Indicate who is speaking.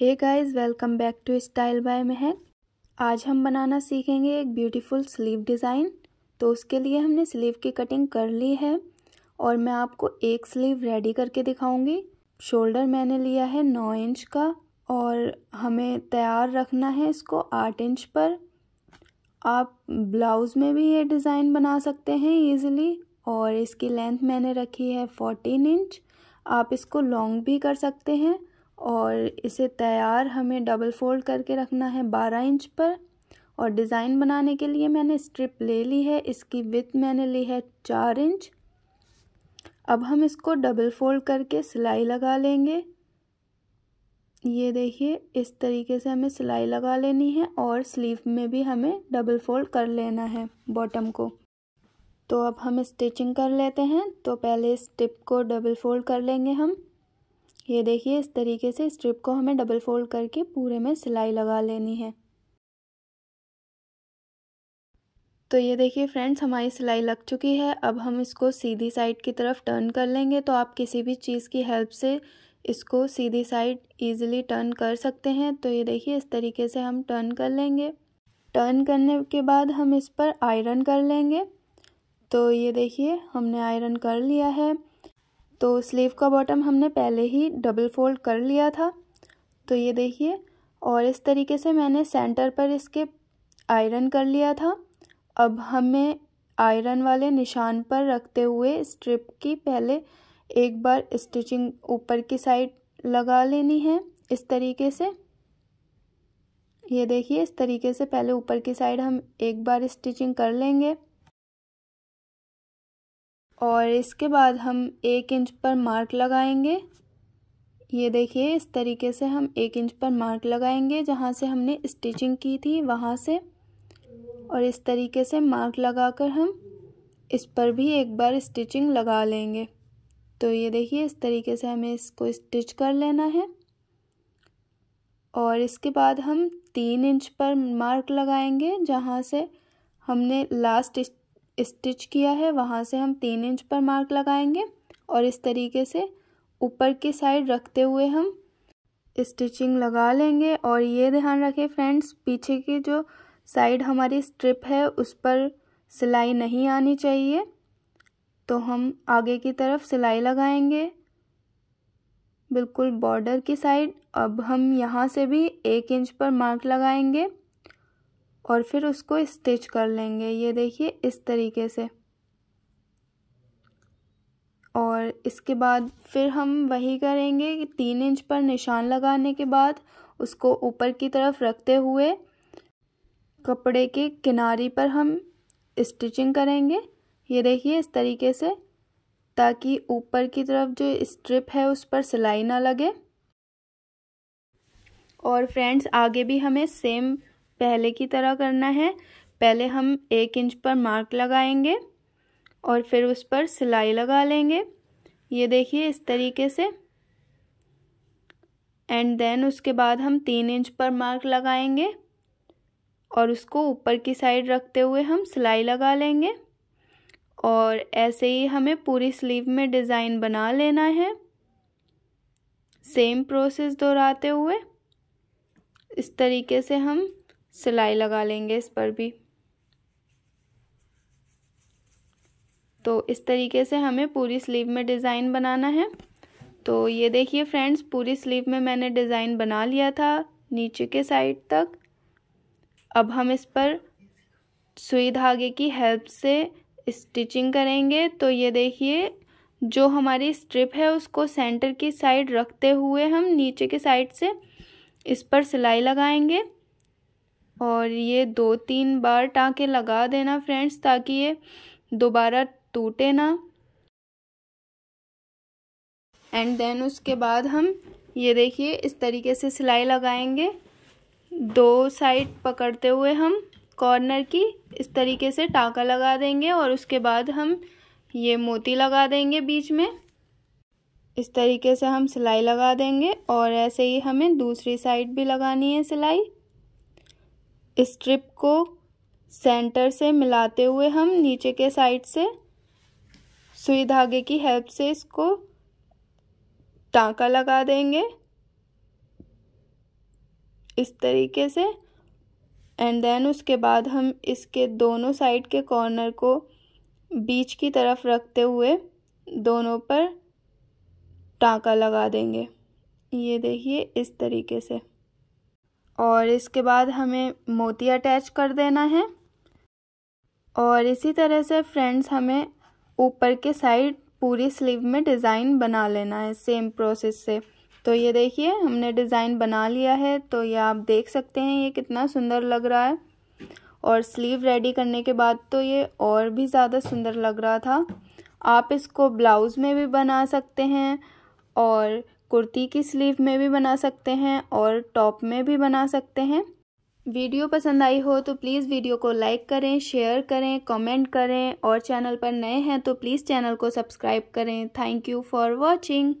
Speaker 1: hey guys welcome back to style by Mahak आज हम बनाना सीखेंगे एक ब्यूटीफुल स्लीव डिज़ाइन तो उसके लिए हमने स्लीव की कटिंग कर ली है और मैं आपको एक स्लीव रेडी करके दिखाऊंगी शोल्डर मैंने लिया है नौ इंच का और हमें तैयार रखना है इसको आठ इंच पर आप ब्लाउज़ में भी ये डिज़ाइन बना सकते हैं ईजिली और इसकी लेंथ मैंने रखी है फोर्टीन इंच आप इसको लॉन्ग भी कर सकते हैं और इसे तैयार हमें डबल फोल्ड करके रखना है बारह इंच पर और डिज़ाइन बनाने के लिए मैंने स्ट्रिप ले ली है इसकी विथ मैंने ली है चार इंच अब हम इसको डबल फोल्ड करके सिलाई लगा लेंगे ये देखिए इस तरीके से हमें सिलाई लगा लेनी है और स्लीव में भी हमें डबल फोल्ड कर लेना है बॉटम को तो अब हम स्टिचिंग कर लेते हैं तो पहले स्टिप को डबल फोल्ड कर लेंगे हम ये देखिए इस तरीके से स्ट्रिप को हमें डबल फोल्ड करके पूरे में सिलाई लगा लेनी है तो ये देखिए फ्रेंड्स हमारी सिलाई लग चुकी है अब हम इसको सीधी साइड की तरफ टर्न कर लेंगे तो आप किसी भी चीज़ की हेल्प से इसको सीधी साइड इजीली टर्न कर सकते हैं तो ये देखिए इस तरीके से हम टर्न कर लेंगे टर्न करने के बाद हम इस पर आयरन कर लेंगे तो ये देखिए हमने आयरन कर लिया है तो स्लीव का बॉटम हमने पहले ही डबल फोल्ड कर लिया था तो ये देखिए और इस तरीके से मैंने सेंटर पर इसके आयरन कर लिया था अब हमें आयरन वाले निशान पर रखते हुए स्ट्रिप की पहले एक बार स्टिचिंग ऊपर की साइड लगा लेनी है इस तरीके से ये देखिए इस तरीके से पहले ऊपर की साइड हम एक बार स्टिचिंग कर लेंगे और इसके बाद हम एक इंच पर मार्क लगाएंगे ये देखिए इस तरीके से हम एक इंच पर मार्क लगाएंगे जहाँ से हमने स्टिचिंग की थी वहाँ से और इस तरीके से मार्क लगाकर हम इस पर भी एक बार स्टिचिंग लगा लेंगे तो ये देखिए इस तरीके से हमें इसको स्टिच कर लेना है और इसके बाद हम तीन इंच पर मार्क लगाएंगे जहाँ से हमने लास्ट स्टिच किया है वहाँ से हम तीन इंच पर मार्क लगाएंगे और इस तरीके से ऊपर की साइड रखते हुए हम स्टिचिंग लगा लेंगे और ये ध्यान रखें फ्रेंड्स पीछे की जो साइड हमारी स्ट्रिप है उस पर सिलाई नहीं आनी चाहिए तो हम आगे की तरफ सिलाई लगाएंगे बिल्कुल बॉर्डर की साइड अब हम यहाँ से भी एक इंच पर मार्क लगाएंगे और फिर उसको स्टिच कर लेंगे ये देखिए इस तरीके से और इसके बाद फिर हम वही करेंगे कि तीन इंच पर निशान लगाने के बाद उसको ऊपर की तरफ रखते हुए कपड़े के किनारे पर हम स्टिचिंग करेंगे ये देखिए इस तरीके से ताकि ऊपर की तरफ जो स्ट्रिप है उस पर सिलाई ना लगे और फ्रेंड्स आगे भी हमें सेम पहले की तरह करना है पहले हम एक इंच पर मार्क लगाएंगे और फिर उस पर सिलाई लगा लेंगे ये देखिए इस तरीके से एंड देन उसके बाद हम तीन इंच पर मार्क लगाएंगे और उसको ऊपर की साइड रखते हुए हम सिलाई लगा लेंगे और ऐसे ही हमें पूरी स्लीव में डिज़ाइन बना लेना है सेम प्रोसेस दोहराते हुए इस तरीके से हम सिलाई लगा लेंगे इस पर भी तो इस तरीके से हमें पूरी स्लीव में डिज़ाइन बनाना है तो ये देखिए फ्रेंड्स पूरी स्लीव में मैंने डिज़ाइन बना लिया था नीचे के साइड तक अब हम इस पर सुई धागे की हेल्प से स्टिचिंग करेंगे तो ये देखिए जो हमारी स्ट्रिप है उसको सेंटर की साइड रखते हुए हम नीचे के साइड से इस पर सिलाई लगाएंगे और ये दो तीन बार टाँके लगा देना फ्रेंड्स ताकि ये दोबारा टूटे ना एंड देन उसके बाद हम ये देखिए इस तरीके से सिलाई लगाएंगे दो साइड पकड़ते हुए हम कॉर्नर की इस तरीके से टाँका लगा देंगे और उसके बाद हम ये मोती लगा देंगे बीच में इस तरीके से हम सिलाई लगा देंगे और ऐसे ही हमें दूसरी साइड भी लगानी है सिलाई स्ट्रिप को सेंटर से मिलाते हुए हम नीचे के साइड से सुई धागे की हेल्प से इसको टाँका लगा देंगे इस तरीके से एंड देन उसके बाद हम इसके दोनों साइड के कॉर्नर को बीच की तरफ रखते हुए दोनों पर टाँका लगा देंगे ये देखिए इस तरीके से और इसके बाद हमें मोती अटैच कर देना है और इसी तरह से फ्रेंड्स हमें ऊपर के साइड पूरी स्लीव में डिज़ाइन बना लेना है सेम प्रोसेस से तो ये देखिए हमने डिज़ाइन बना लिया है तो ये आप देख सकते हैं ये कितना सुंदर लग रहा है और स्लीव रेडी करने के बाद तो ये और भी ज़्यादा सुंदर लग रहा था आप इसको ब्लाउज़ में भी बना सकते हैं और कुर्ती की स्लीव में भी बना सकते हैं और टॉप में भी बना सकते हैं वीडियो पसंद आई हो तो प्लीज़ वीडियो को लाइक करें शेयर करें कमेंट करें और चैनल पर नए हैं तो प्लीज़ चैनल को सब्सक्राइब करें थैंक यू फॉर वॉचिंग